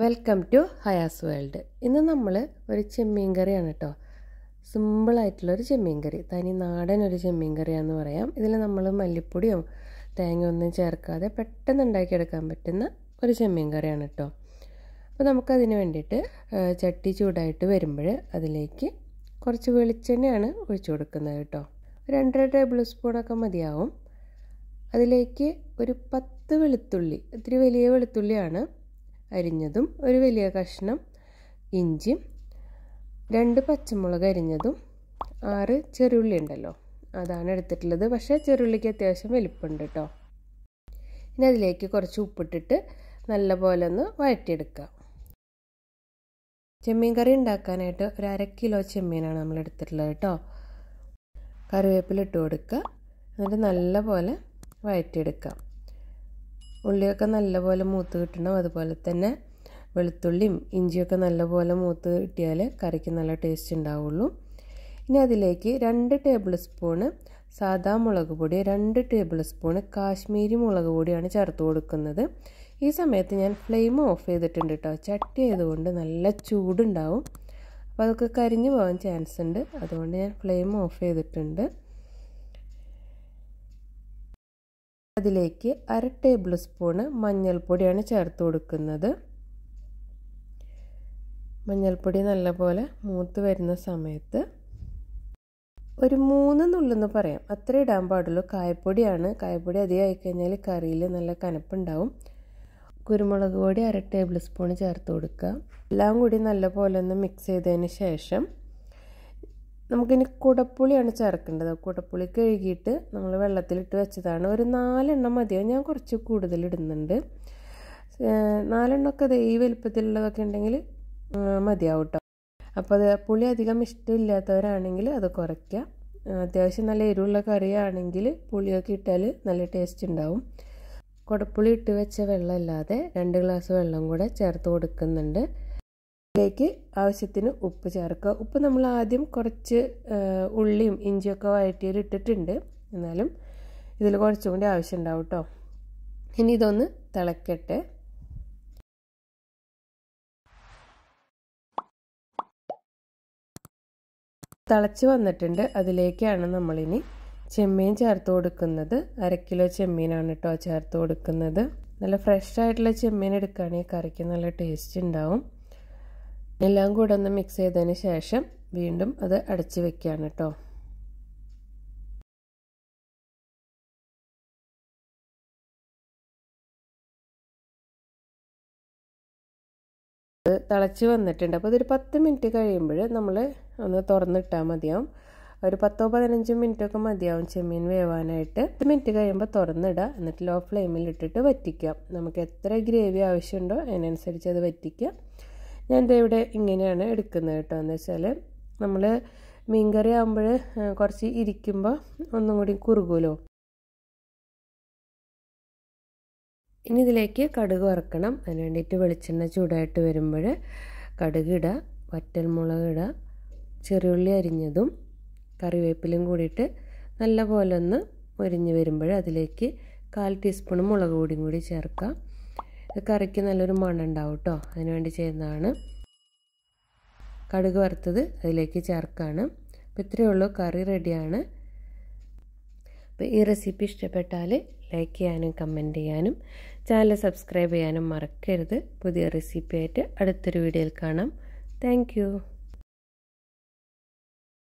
welcome to Hayas world ഇന്ന് നമ്മൾ ഒരു ചെമ്മീൻ കറിയാണ് കേട്ടോ ഒരു ചെമ്മീൻ കറി തനി നാടൻ ഒരു ചെമ്മീൻ കറിയാന്ന് പറയാം ഇതിൽ നമ്മൾ മല്ലിപ്പൊടിയോ തേങ്ങ ഒന്നും ചേർക്കാതെ പെട്ടെന്ന് ഉണ്ടാക്കിയെടുക്കാൻ പറ്റുന്ന ഒരു ചെമ്മീൻ കറിയാണ് കേട്ടോ അപ്പോൾ നമുക്കതിന് വേണ്ടിയിട്ട് ചട്ടി ചൂടായിട്ട് വരുമ്പോൾ അതിലേക്ക് കുറച്ച് വെളിച്ചെണ്ണയാണ് ഒഴിച്ചു കൊടുക്കുന്നത് കേട്ടോ രണ്ടര ടേബിൾ സ്പൂണൊക്കെ മതിയാവും അതിലേക്ക് ഒരു പത്ത് വെളുത്തുള്ളി ഇത്തിരി വലിയ വെളുത്തുള്ളിയാണ് അരിഞ്ഞതും ഒരു വലിയ കഷ്ണം ഇഞ്ചിയും രണ്ട് പച്ചമുളക് അരിഞ്ഞതും ആറ് ചെറുള്ളി ഉണ്ടല്ലോ അതാണ് എടുത്തിട്ടുള്ളത് പക്ഷേ ചെറുള്ളിക്ക് അത്യാവശ്യം വലിപ്പമുണ്ട് കേട്ടോ ഇനി അതിലേക്ക് കുറച്ച് ഉപ്പിട്ടിട്ട് നല്ലപോലെ ഒന്ന് വഴറ്റിയെടുക്കുക ചെമ്മീൻ കറി ഉണ്ടാക്കാനായിട്ട് ഒരു അര കിലോ ചെമ്മീനാണ് നമ്മൾ എടുത്തിട്ടുള്ളത് കേട്ടോ കറിവേപ്പില ഇട്ട് കൊടുക്കുക എന്നിട്ട് നല്ലപോലെ വഴറ്റിയെടുക്കാം ഉള്ളിയൊക്കെ നല്ലപോലെ മൂത്ത് കിട്ടണം അതുപോലെ തന്നെ വെളുത്തുള്ളിയും ഇഞ്ചിയൊക്കെ നല്ലപോലെ മൂത്ത് കിട്ടിയാൽ കറിക്ക് നല്ല ടേസ്റ്റ് ഉണ്ടാവുള്ളൂ ഇനി അതിലേക്ക് രണ്ട് ടേബിൾ സ്പൂണ് സാദാ മുളക് പൊടി രണ്ട് ടേബിൾ സ്പൂണ് കാശ്മീരി മുളക് പൊടിയാണ് ചേർത്ത് കൊടുക്കുന്നത് ഈ സമയത്ത് ഞാൻ ഫ്ലെയിം ഓഫ് ചെയ്തിട്ടുണ്ട് കേട്ടോ ചട്ടി ആയതുകൊണ്ട് നല്ല ചൂടുണ്ടാവും അപ്പോൾ അതൊക്കെ കരിഞ്ഞു പോകാൻ ചാൻസ് ഉണ്ട് അതുകൊണ്ട് ഞാൻ ഫ്ലെയിം ഓഫ് ചെയ്തിട്ടുണ്ട് അതിലേക്ക് അര ടേബിൾ സ്പൂണ് മഞ്ഞൾപ്പൊടിയാണ് ചേർത്ത് കൊടുക്കുന്നത് മഞ്ഞൾപ്പൊടി നല്ലപോലെ മൂത്ത് വരുന്ന സമയത്ത് ഒരു മൂന്ന് നുള്ളെന്ന് പറയാം അത്ര ഇടാൻ പാടുള്ളൂ കായപ്പൊടിയാണ് കായപ്പൊടി അധികമായി കഴിഞ്ഞാൽ കറിയിൽ നല്ല കനപ്പുണ്ടാവും കുരുമുളക് പൊടി അര ടേബിൾ സ്പൂൺ ചേർത്ത് കൊടുക്കുക എല്ലാം കൂടി നല്ലപോലെ ഒന്ന് മിക്സ് ചെയ്തതിന് ശേഷം നമുക്കിനി കുടപ്പുളിയാണ് ചേർക്കേണ്ടത് കുടപ്പുളി കഴുകിയിട്ട് നമ്മൾ വെള്ളത്തിലിട്ട് വെച്ചതാണ് ഒരു നാലെണ്ണം മതിയാവും ഞാൻ കുറച്ച് കൂടുതൽ ഇടുന്നുണ്ട് നാലെണ്ണമൊക്കെ ഈ വലിപ്പത്തിലുള്ളതൊക്കെ ഉണ്ടെങ്കിൽ മതിയാവും കേട്ടോ അപ്പോൾ അത് പുളി അധികം ഇഷ്ടമില്ലാത്തവരാണെങ്കിൽ അത് കുറയ്ക്കാം അത്യാവശ്യം നല്ല എരിവുള്ള കറിയാണെങ്കിൽ പുളിയൊക്കെ ഇട്ടാൽ നല്ല ടേസ്റ്റ് ഉണ്ടാവും കുടപ്പുളി ഇട്ട് വെച്ച വെള്ളമല്ലാതെ രണ്ട് ഗ്ലാസ് വെള്ളം കൂടെ ചേർത്ത് കൊടുക്കുന്നുണ്ട് ഇതിലേക്ക് ആവശ്യത്തിന് ഉപ്പ് ചേർക്കുക ഉപ്പ് നമ്മൾ ആദ്യം കുറച്ച് ഉള്ളിയും ഇഞ്ചിയൊക്കെ വഴറ്റിയിൽ ഇട്ടിട്ടുണ്ട് എന്നാലും ഇതിൽ കുറച്ചും കൂടി ആവശ്യം ഉണ്ടാവും കേട്ടോ ഇനി ഇതൊന്ന് തിളക്കട്ടെ തിളച്ച് വന്നിട്ടുണ്ട് അതിലേക്കാണ് നമ്മളിനി ചെമ്മീൻ ചേർത്ത് കൊടുക്കുന്നത് അരക്കിലോ കിലോ ചെമ്മീനാണ് കേട്ടോ ചേർത്ത് കൊടുക്കുന്നത് നല്ല ഫ്രഷ് ആയിട്ടുള്ള ചെമ്മീൻ എടുക്കുകയാണെങ്കിൽ കറിക്ക് നല്ല ടേസ്റ്റ് ഉണ്ടാവും എല്ലാം കൂടെ ഒന്ന് മിക്സ് ചെയ്തതിന് ശേഷം വീണ്ടും അത് അടച്ചു വെക്കുകയാണ് കേട്ടോ അത് തിളച്ച് വന്നിട്ടുണ്ട് അപ്പോൾ ഇതൊരു പത്ത് മിനിറ്റ് കഴിയുമ്പോൾ നമ്മൾ ഒന്ന് തുറന്നിട്ടാൽ മതിയാവും ഒരു പത്തോ പതിനഞ്ചോ മിനിറ്റൊക്കെ മതിയാവും ചെമ്മീൻ വേവാനായിട്ട് പത്ത് മിനിറ്റ് കഴിയുമ്പോൾ തുറന്നിടുക എന്നിട്ട് ലോ ഫ്ലെയിമിൽ ഇട്ടിട്ട് വറ്റിക്കാം നമുക്ക് എത്ര ഗ്രേവി ആവശ്യമുണ്ടോ അതിനനുസരിച്ച് അത് വറ്റിക്കാം ഞാൻ ഇവിടെ ഇങ്ങനെയാണ് എടുക്കുന്നത് കേട്ടോ എന്ന് വെച്ചാൽ നമ്മൾ മീൻകറി ആകുമ്പോൾ കുറച്ച് ഇരിക്കുമ്പോൾ ഒന്നും കൂടി കുറുകുമല്ലോ ഇനി ഇതിലേക്ക് കടുക് വറക്കണം അതിന് വേണ്ടിയിട്ട് വെളിച്ചെണ്ണ ചൂടായിട്ട് വരുമ്പോൾ കടുക് ഇടുക വറ്റൽമുളക് ഇടുക ചെറിയുള്ളി അരിഞ്ഞതും കറിവേപ്പിലും കൂടിയിട്ട് നല്ല പോലെ ഒന്ന് മുരിഞ്ഞ് വരുമ്പോൾ അതിലേക്ക് കാൽ ടീസ്പൂൺ മുളക് പൊടിയും കൂടി ചേർക്കാം കറിക്ക് നല്ലൊരു മണം ഉണ്ടാവും കേട്ടോ അതിനുവേണ്ടി ചെയ്യുന്നതാണ് കടുക് വറുത്തത് അതിലേക്ക് ചേർക്കാണ് അപ്പോൾ ഇത്രയേ ഉള്ളൂ കറി റെഡിയാണ് അപ്പോൾ ഈ റെസിപ്പി ഇഷ്ടപ്പെട്ടാൽ ലൈക്ക് ചെയ്യാനും കമൻറ്റ് ചെയ്യാനും ചാനൽ സബ്സ്ക്രൈബ് ചെയ്യാനും മറക്കരുത് പുതിയ റെസിപ്പിയായിട്ട് അടുത്തൊരു വീഡിയോയിൽ കാണാം താങ്ക്